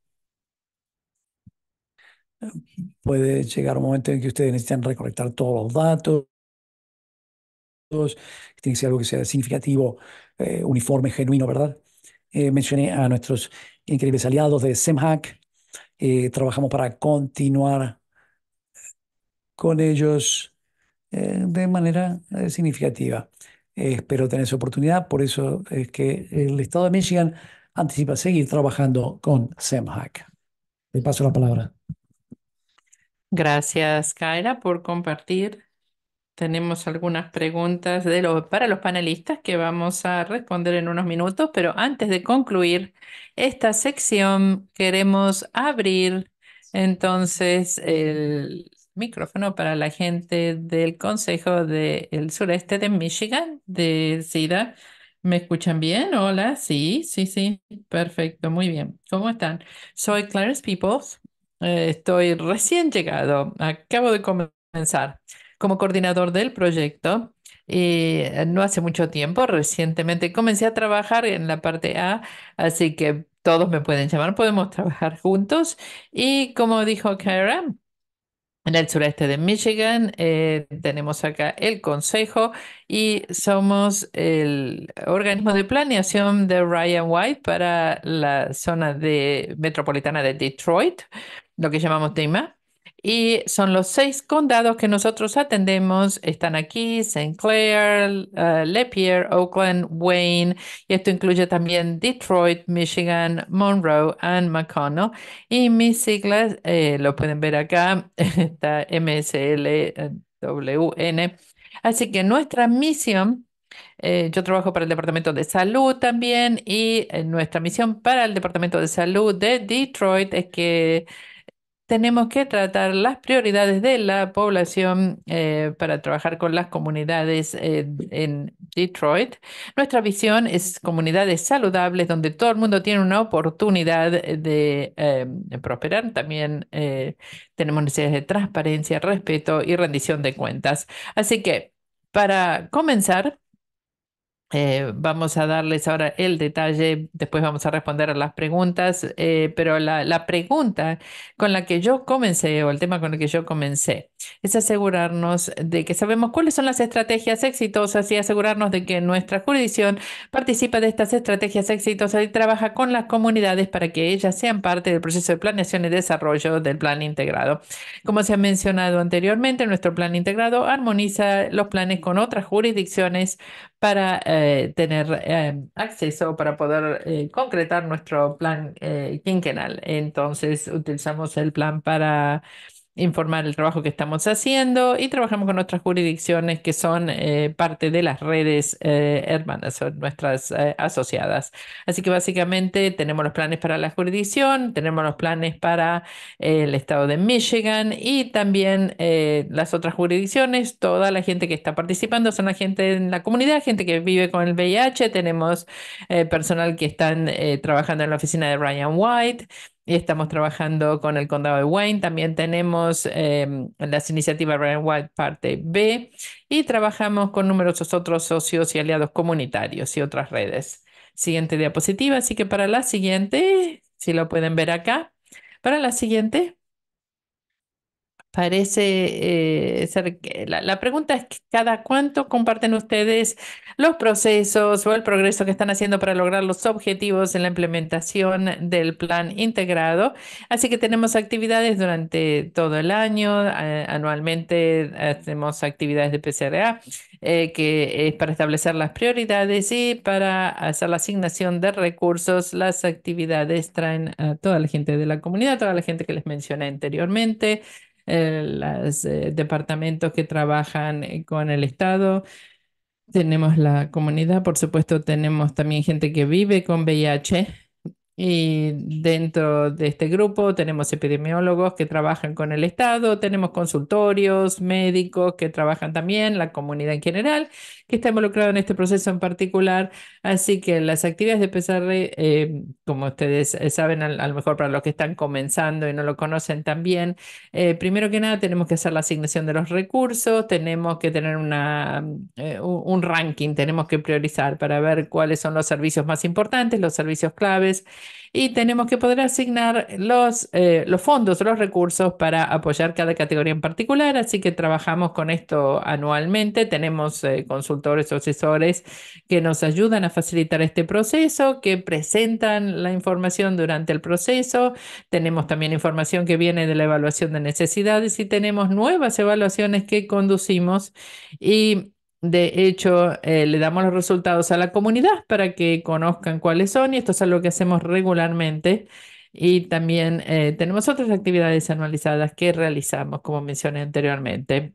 puede llegar un momento en que ustedes necesitan recolectar todos los datos todos, tiene que ser algo que sea significativo, eh, uniforme, genuino, ¿verdad? Eh, mencioné a nuestros increíbles aliados de SEMHAC, eh, trabajamos para continuar con ellos de manera significativa. espero tener esa oportunidad, por eso es que el Estado de Michigan anticipa seguir trabajando con SEMHAC. Le paso la palabra. Gracias, Kaira, por compartir tenemos algunas preguntas para los panelistas que vamos a responder en unos minutos, pero antes de concluir esta sección, queremos abrir entonces el micrófono para la gente del Consejo del Sureste de Michigan, de SIDA. ¿Me escuchan bien? Hola, sí, sí, sí. Perfecto, muy bien. ¿Cómo están? Soy Clarence Peoples. Eh, estoy recién llegado. Acabo de comenzar como coordinador del proyecto eh, no hace mucho tiempo, recientemente comencé a trabajar en la parte A, así que todos me pueden llamar, podemos trabajar juntos. Y como dijo Kara, en el sureste de Michigan eh, tenemos acá el Consejo y somos el organismo de planeación de Ryan White para la zona de, metropolitana de Detroit, lo que llamamos tema y son los seis condados que nosotros atendemos. Están aquí, St. Clair, eh, Lepierre, Oakland, Wayne, y esto incluye también Detroit, Michigan, Monroe and McConnell. Y mis siglas, eh, lo pueden ver acá, está MSLWN. Así que nuestra misión eh, yo trabajo para el Departamento de Salud también y nuestra misión para el Departamento de Salud de Detroit es que tenemos que tratar las prioridades de la población eh, para trabajar con las comunidades eh, en Detroit. Nuestra visión es comunidades saludables donde todo el mundo tiene una oportunidad de em, prosperar. También eh, tenemos necesidades de transparencia, respeto y rendición de cuentas. Así que, para comenzar, eh, vamos a darles ahora el detalle, después vamos a responder a las preguntas, eh, pero la, la, pregunta con la que yo comencé o el tema con el que yo comencé es asegurarnos de que sabemos cuáles son las estrategias exitosas y asegurarnos de que nuestra jurisdicción participa de estas estrategias exitosas y trabaja con las comunidades para que ellas sean parte del proceso de planeación y desarrollo del plan integrado. Como se ha mencionado anteriormente, nuestro plan integrado armoniza los planes con otras jurisdicciones para eh, tener em, acceso, para poder eh, concretar nuestro plan eh, quinquenal. Entonces, utilizamos el plan para informar el trabajo que estamos haciendo y trabajamos con nuestras jurisdicciones que son eh, parte de las redes eh, hermanas, son nuestras eh, asociadas. Así que básicamente tenemos los planes para la jurisdicción, tenemos los planes para el estado de Michigan y también las otras jurisdicciones. Toda la gente que está participando son la gente en la comunidad, gente que vive con el VIH, tenemos personal que están trabajando en la oficina de Ryan White y estamos trabajando con el condado de Wayne. También tenemos em, las iniciativas red White parte B y trabajamos con numerosos otros socios y aliados comunitarios y otras redes. Siguiente diapositiva. Así que para la siguiente, si lo pueden ver acá, para la siguiente. Parece eh, ser que la, pregunta es, ¿cada cuánto comparten ustedes los procesos o el progreso que están haciendo para lograr los objetivos en la implementación del plan integrado? Así que tenemos actividades durante todo el año, eh, anualmente hacemos actividades de PCRA, eh, que es para establecer las prioridades y para hacer la asignación de recursos. Las actividades traen a toda la gente de la comunidad, toda la gente que les mencioné anteriormente. Eh, los eh, departamentos que trabajan eh, con el Estado, tenemos la comunidad, por supuesto, tenemos también gente que vive con VIH. Y dentro de este grupo tenemos epidemiólogos que trabajan con el Estado, tenemos consultorios, médicos que trabajan también, la comunidad en general, que está involucrado en este proceso en particular. Así que las actividades de PSR, eh, como ustedes eh, saben, a, lo mejor para los que están comenzando y no lo conocen también, eh, primero que nada tenemos que hacer la asignación de los recursos, tenemos que tener una, un ranking, tenemos que priorizar para ver cuáles son los servicios más importantes, los servicios claves y tenemos que poder asignar los, eh, los fondos, los recursos para apoyar cada categoría en particular. Así que trabajamos con esto anualmente. Tenemos eh, consultores o asesores que nos ayudan a facilitar este proceso, que presentan la información durante el proceso. Tenemos también información que viene de la evaluación de necesidades y tenemos nuevas evaluaciones que conducimos y de hecho, eh, le damos los resultados a la comunidad para que conozcan cuáles son y esto es algo que hacemos regularmente. Y también eh, tenemos otras actividades anualizadas que realizamos, como mencioné anteriormente.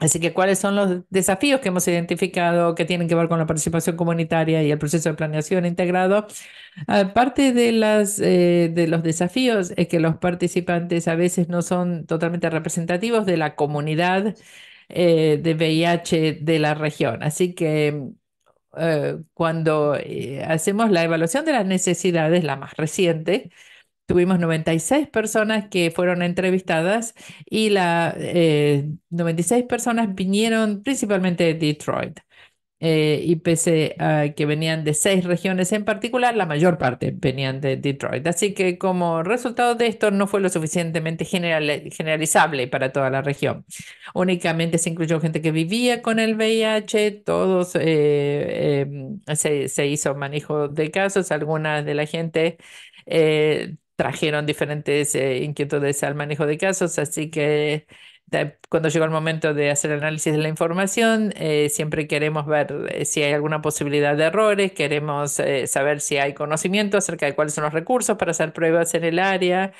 Así que, ¿cuáles son los desafíos que hemos identificado que tienen que ver con la participación comunitaria y el proceso de planeación integrado? Aparte de, las, eh, de los desafíos es que los participantes a veces no son totalmente representativos de la comunidad eh, de VIH de la región. Así que eh, cuando eh, hacemos la evaluación de las necesidades, la más reciente, tuvimos 96 personas que fueron entrevistadas y las 96 personas vinieron principalmente de Detroit eh, y pese a que venían de seis regiones en particular, la mayor parte venían de Detroit. Así que como resultado de esto no fue lo suficientemente general, generalizable para toda la región. Únicamente se incluyó gente que vivía con el VIH, todos eh, em, se, se, hizo manejo de casos, algunas de la gente eh, trajeron diferentes eh, inquietudes al manejo de casos, así que cuando llegó el momento de hacer el análisis de la información, eh, siempre queremos ver eh, si hay alguna posibilidad de errores, queremos eh, saber si hay conocimiento acerca de cuáles son los recursos para hacer pruebas en el área.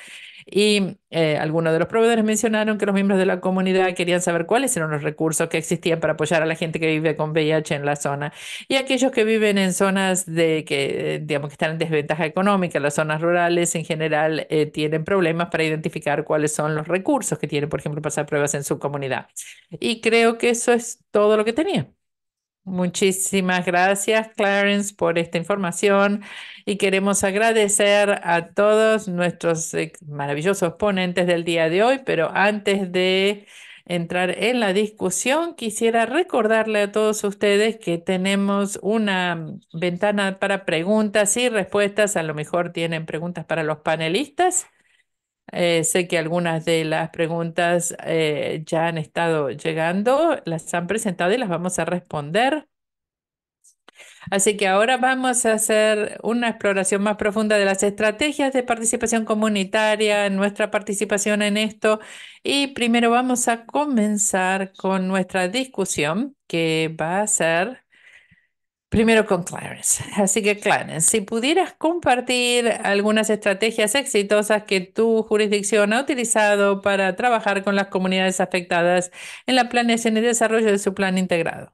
Y eh, algunos de los proveedores mencionaron que los miembros de la comunidad querían saber cuáles eran los recursos que existían para apoyar a la gente que vive con VIH en la zona y aquellos que viven en zonas de que, eh, digamos, que están en desventaja económica. Las zonas rurales en general eh, tienen problemas para identificar cuáles son los recursos que tienen, por ejemplo, pasar pruebas en su comunidad. Y creo que eso es todo lo que tenía. Muchísimas gracias, Clarence, por esta información y queremos agradecer a todos nuestros eh, maravillosos ponentes del día de hoy, pero antes de entrar en la discusión, quisiera recordarle a todos ustedes que tenemos una ventana para preguntas y respuestas. A lo mejor tienen preguntas para los panelistas eh, sé que algunas de las preguntas eh, ya han estado llegando, las han presentado y las vamos a responder. Así que ahora vamos a hacer una exploración más profunda de las estrategias de participación comunitaria, nuestra participación en esto. Y primero vamos a comenzar con nuestra discusión que va a ser Primero con Clarence. Así que Clarence, si pudieras compartir algunas estrategias exitosas que tu jurisdicción ha utilizado para trabajar con las comunidades afectadas en la planeación y desarrollo de su plan integrado.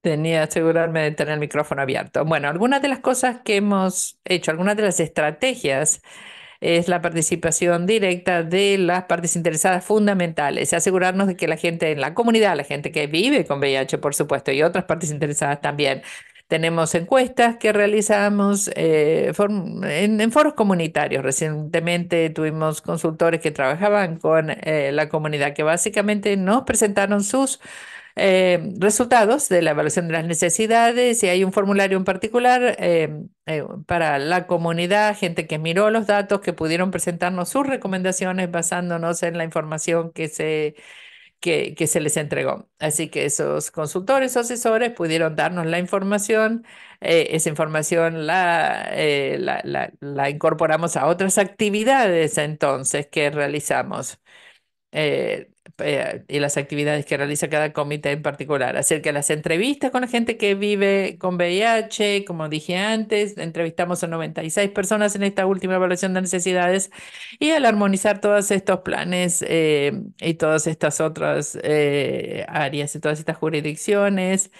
Tenía que asegurarme de tener el micrófono abierto. Bueno, algunas de las cosas que hemos hecho, algunas de las estrategias es la participación directa de las partes interesadas fundamentales, asegurarnos de que la gente en la comunidad, la gente que vive con VIH, por supuesto, y otras partes interesadas también, tenemos encuestas que realizamos eh, en, foros comunitarios. Recientemente tuvimos consultores que trabajaban con eh, la comunidad que básicamente nos presentaron sus eh, resultados de la evaluación de las necesidades y hay un formulario en particular eh, eh, para la comunidad, gente que miró los datos, que pudieron presentarnos sus recomendaciones basándonos en la información que se... Que, se les entregó. Así que esos consultores o asesores pudieron darnos la información, esa información la, la, incorporamos a otras actividades entonces que realizamos. Eh, y las actividades que realiza cada comité en particular, acerca de las entrevistas con la gente que vive con VIH, como dije antes, entrevistamos a 96 personas en esta última evaluación de necesidades y al armonizar todos estos planes eh, y todas estas otras eh, áreas y todas estas jurisdicciones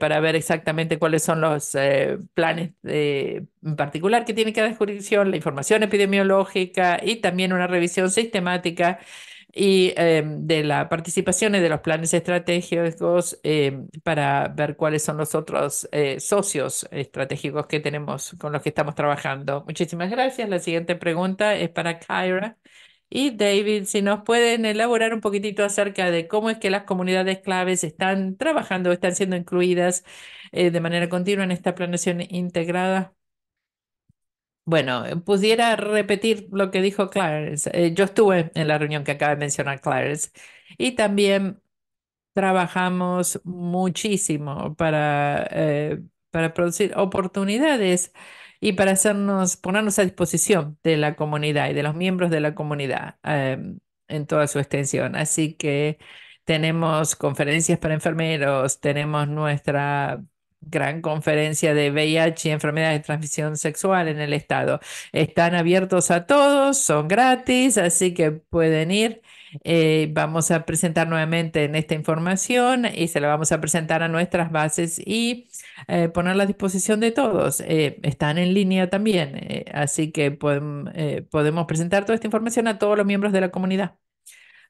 para ver exactamente cuáles son los planes en particular que tiene cada jurisdicción, la información epidemiológica y también una revisión sistemática y em, de la participación de los planes estratégicos em, para ver cuáles son los otros eh, socios estratégicos que tenemos con los que estamos trabajando. Muchísimas gracias. La siguiente pregunta es para Kyra. Y David, si nos pueden elaborar un poquitito acerca de cómo es que las comunidades claves están trabajando, están siendo incluidas eh, de manera continua en esta planeación integrada. Bueno, eh, pudiera repetir lo que dijo Clarence. Eh, yo estuve en la reunión que acaba de mencionar Clarence y también trabajamos muchísimo para, eh, para producir oportunidades y para hacernos, ponernos a disposición de la comunidad y de los miembros de la comunidad em, en toda su extensión. Así que tenemos conferencias para enfermeros, tenemos nuestra gran conferencia de VIH y enfermedades de transmisión sexual en el estado. Están abiertos a todos, son gratis, así que pueden ir. Eh, vamos a presentar nuevamente en esta información y se la vamos a presentar a nuestras bases y eh, ponerla a disposición de todos. Eh, están en línea también, así que podemos presentar toda esta información a todos los miembros de la comunidad.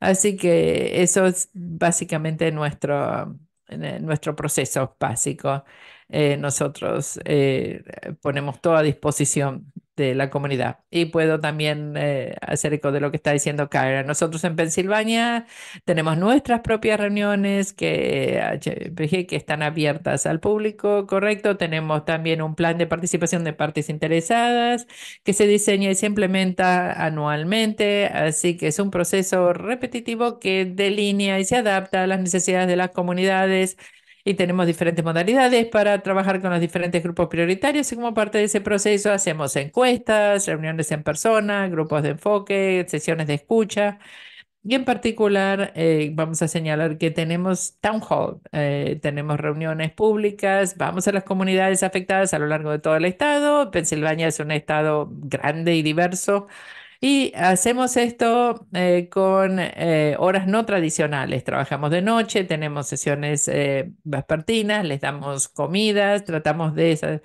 Así que eso es básicamente nuestro en nuestro proceso básico. Eh, nosotros eh, ponemos todo a disposición de la comunidad. Y puedo también eh, hacer eco de lo que está diciendo Kyra. Nosotros en Pensilvania tenemos nuestras propias reuniones que, ah, que están abiertas al público, correcto. Tenemos también un plan de participación de partes interesadas que se diseña y se implementa anualmente. Así que es un proceso repetitivo que delinea y se adapta a las necesidades de las comunidades y tenemos diferentes modalidades para trabajar con los diferentes grupos prioritarios y como parte de ese proceso hacemos encuestas, reuniones en persona, grupos de enfoque, sesiones de escucha. Y en particular, eh, vamos a señalar que tenemos town hall, eh, tenemos reuniones públicas, vamos a las comunidades afectadas a lo largo de todo el estado. Pensilvania es un estado grande y diverso y hacemos esto eh, con eh, horas no tradicionales. Trabajamos de noche, tenemos sesiones eh, vespertinas, les damos comidas, tratamos de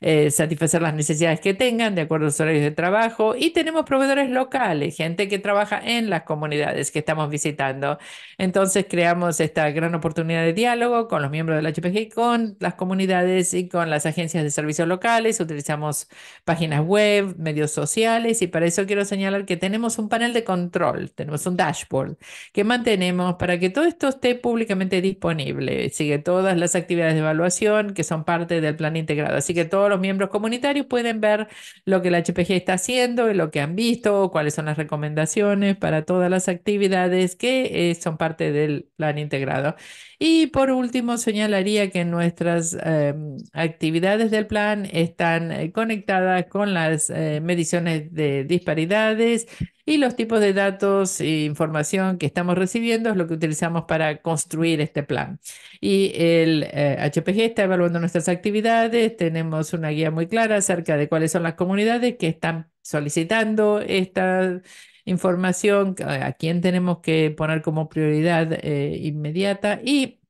eh, satisfacer las necesidades que tengan de acuerdo a los horarios de trabajo. Y tenemos proveedores locales, gente que trabaja en las comunidades que estamos visitando. Entonces creamos esta gran oportunidad de diálogo con los miembros del HPG, con las comunidades y con las agencias de servicios locales. Utilizamos páginas web, medios sociales y para eso quiero señalar que tenemos un panel de control, tenemos un dashboard que mantenemos para que todo esto esté públicamente disponible. Sigue todas las actividades de evaluación que son parte del plan integrado. Así que todos miembros comunitarios pueden ver lo que la HPG está haciendo, y lo que han visto, cuáles son las recomendaciones para todas las actividades que eh, son parte del plan integrado. Y por último, señalaría que nuestras em, actividades del plan están eh, conectadas con las eh, mediciones de disparidades y los tipos de datos e información que estamos recibiendo es lo que utilizamos para construir este plan. Y el HPG eh, está evaluando nuestras actividades, tenemos una guía muy clara acerca de cuáles son las comunidades que están solicitando estas información, eh, a quién tenemos que poner como prioridad eh, inmediata y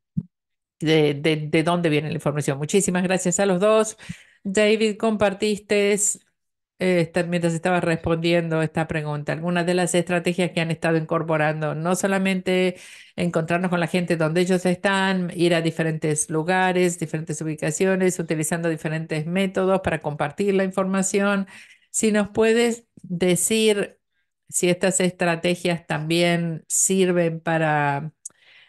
de, dónde viene la información. Muchísimas gracias a los dos. David, compartiste este, mientras estaba respondiendo esta pregunta, algunas de las estrategias que han estado incorporando, no solamente encontrarnos con la gente donde ellos están, ir a diferentes lugares, diferentes ubicaciones, utilizando diferentes métodos para compartir la información. Si nos puedes decir si estas estrategias también sirven para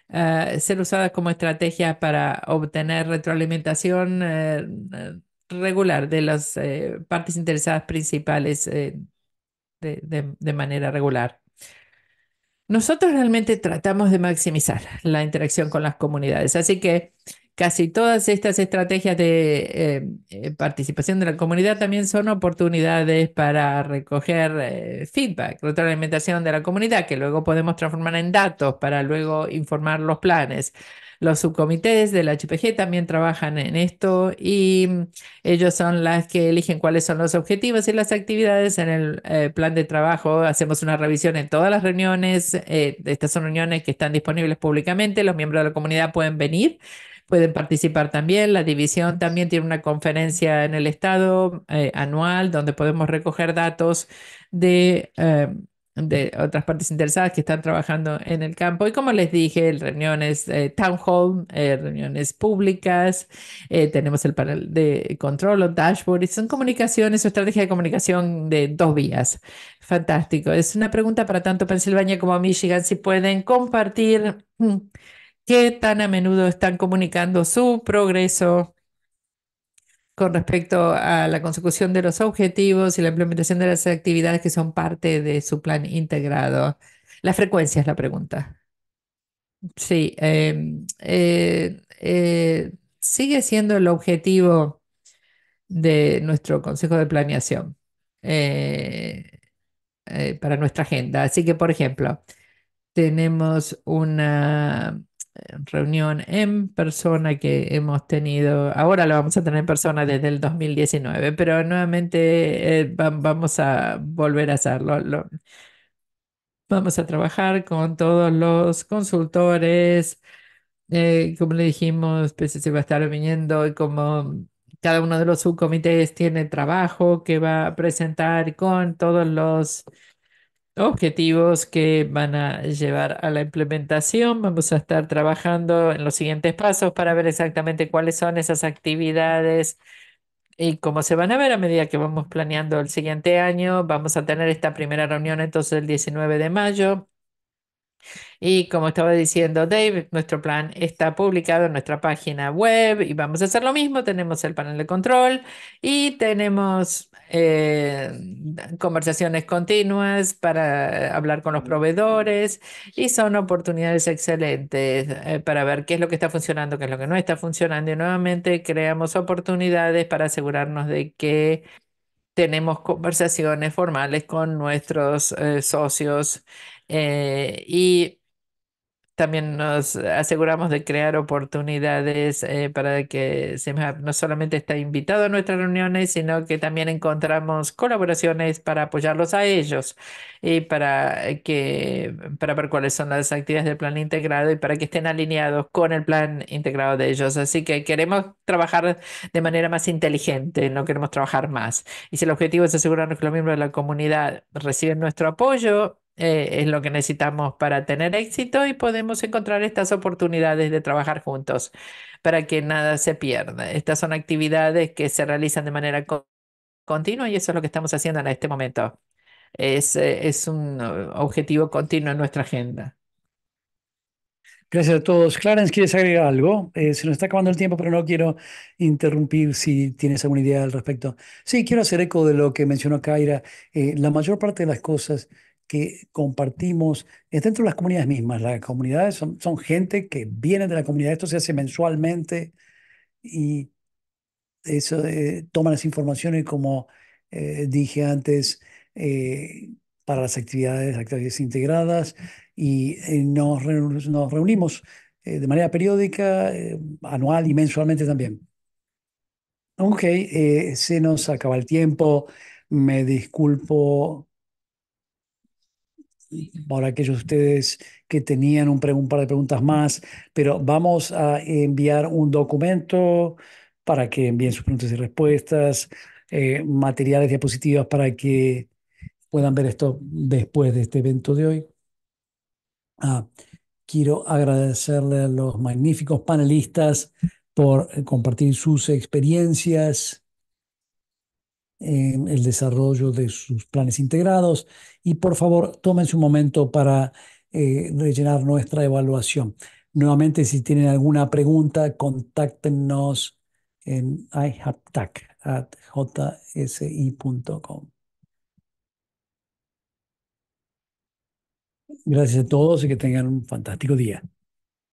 eh, ser usadas como estrategias para obtener retroalimentación eh, regular de las eh, partes interesadas principales de, de manera regular. Nosotros realmente tratamos de maximizar la interacción con las comunidades, así que Casi todas estas estrategias de eh, eh, participación de la comunidad también son oportunidades para recoger eh, feedback, retroalimentación de la comunidad, que luego podemos transformar en datos para luego informar los planes. Los subcomités de la HPG también trabajan en esto y mm, ellos son las que eligen cuáles son los objetivos y las actividades en el plan de trabajo. Hacemos una revisión en todas las reuniones. estas son reuniones que están disponibles públicamente. Los miembros de la comunidad pueden venir pueden participar también. La división también tiene una conferencia en el Estado eh, anual donde podemos recoger datos de, eh, de, otras partes interesadas que están trabajando en el campo. Y como les dije, reuniones eh, town hall, reuniones públicas, tenemos el panel de control o dashboard. Y son comunicaciones o estrategia de comunicación de dos vías. Fantástico. Es una pregunta para tanto Pensilvania como Michigan. Si pueden compartir mm, qué tan a menudo están comunicando su progreso con respecto a la consecución de los objetivos y la implementación de las actividades que son parte de su plan integrado. La frecuencia es la pregunta. Sí, em, eh, eh, sigue siendo el objetivo de nuestro Consejo de Planeación eh, para nuestra agenda. Así que, por ejemplo, tenemos una reunión en persona que hemos tenido. Ahora lo vamos a tener en persona desde el 2019, pero nuevamente eh, vamos a volver a hacerlo. vamos a trabajar con todos los consultores. Eh, como le dijimos, pues, se va a estar viniendo y como cada uno de los subcomités tiene trabajo que va a presentar con todos los objetivos que van a llevar a la implementación. Vamos a estar trabajando en los siguientes pasos para ver exactamente cuáles son esas actividades y cómo se van a ver a medida que vamos planeando el siguiente año. Vamos a tener esta primera reunión entonces el 19 de mayo y como estaba diciendo Dave, nuestro plan está publicado en nuestra página web y vamos a hacer lo mismo. Tenemos el panel de control y tenemos eh, conversaciones continuas para hablar con los proveedores y son oportunidades excelentes eh, para ver qué es lo que está funcionando, qué es lo que no está funcionando. Y nuevamente creamos oportunidades para asegurarnos de que tenemos conversaciones formales con nuestros eh, socios eh, y también nos aseguramos de crear oportunidades eh, para que se no solamente esté invitado a nuestras reuniones, sino que también encontramos colaboraciones para apoyarlos a ellos y para, eh, que, para ver cuáles son las actividades del plan integrado y para que estén alineados con el plan integrado de ellos. Así que queremos trabajar de manera más inteligente, no queremos trabajar más. Y si el objetivo es asegurarnos que los miembros de la comunidad reciben nuestro apoyo, eh, es lo que necesitamos para tener éxito y podemos encontrar estas oportunidades de trabajar juntos para que nada se pierda. Estas son actividades que se realizan de manera continua y eso es lo que estamos haciendo en este momento. Es, eh, un uh, objetivo continuo en nuestra agenda. Gracias a todos. Clarence, ¿quieres agregar algo? Eh, se nos está acabando el tiempo, pero no quiero interrumpir si tienes alguna idea al respecto. Sí, quiero hacer eco de lo que mencionó Kaira. la mayor parte de las cosas que compartimos es dentro de las comunidades mismas. Las comunidades son, son gente que viene de la comunidad, esto se hace mensualmente y eso, eh, toman las informaciones como eh, dije antes eh, para las actividades, actividades integradas y eh, nos, nos, reunimos de manera periódica, anual y mensualmente también. Ok, se nos acaba el tiempo, me disculpo para aquellos de ustedes que tenían un, par de preguntas más, pero vamos a enviar un documento para que envíen sus preguntas y respuestas, eh, materiales, diapositivas para que puedan ver esto después de este evento de hoy. Ah, quiero agradecerle a los magníficos panelistas por eh, compartir sus experiencias en el desarrollo de sus planes integrados y por favor tómense un momento para eh, rellenar nuestra evaluación. Nuevamente, si tienen alguna pregunta, contáctenos en ihaptac.jsi.com. Gracias a todos y que tengan un fantástico día.